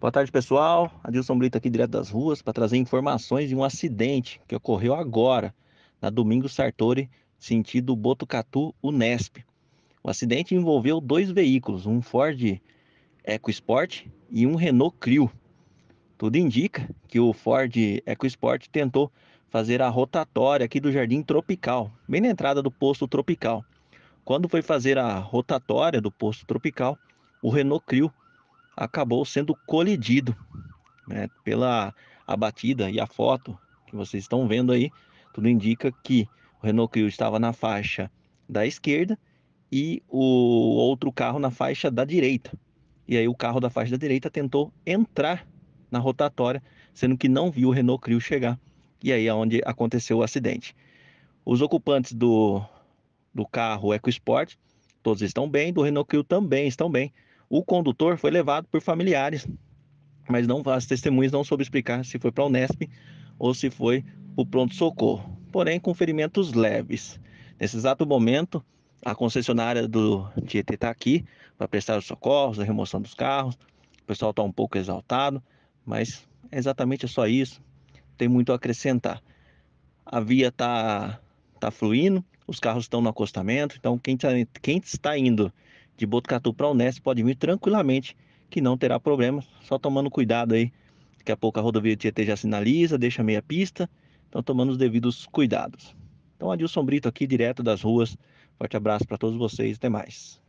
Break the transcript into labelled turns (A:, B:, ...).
A: Boa tarde, pessoal. Adilson Brito aqui direto das ruas para trazer informações de um acidente que ocorreu agora, na Domingo Sartori, sentido Botucatu Unesp. O acidente envolveu dois veículos, um Ford EcoSport e um Renault Clio. Tudo indica que o Ford EcoSport tentou fazer a rotatória aqui do Jardim Tropical, bem na entrada do posto Tropical. Quando foi fazer a rotatória do posto Tropical, o Renault Clio acabou sendo colidido né, pela a batida e a foto que vocês estão vendo aí, tudo indica que o Renault Clio estava na faixa da esquerda e o outro carro na faixa da direita. E aí o carro da faixa da direita tentou entrar na rotatória, sendo que não viu o Renault Clio chegar. E aí é onde aconteceu o acidente. Os ocupantes do, do carro EcoSport, todos estão bem, do Renault Clio também estão bem. O condutor foi levado por familiares, mas não as testemunhas não soube explicar se foi para a Unesp ou se foi para o pronto-socorro, porém com ferimentos leves. Nesse exato momento, a concessionária do Tietê está aqui para prestar os socorros, a remoção dos carros. O pessoal está um pouco exaltado, mas é exatamente só isso. Tem muito a acrescentar. A via está tá fluindo, os carros estão no acostamento, então quem, tá, quem está indo de Botucatu para Unesp pode vir tranquilamente, que não terá problema, só tomando cuidado aí. Daqui a pouco a rodovia Tietê já sinaliza, deixa meia pista, então tomando os devidos cuidados. Então, Adilson Brito aqui, direto das ruas. Forte abraço para todos vocês, até mais.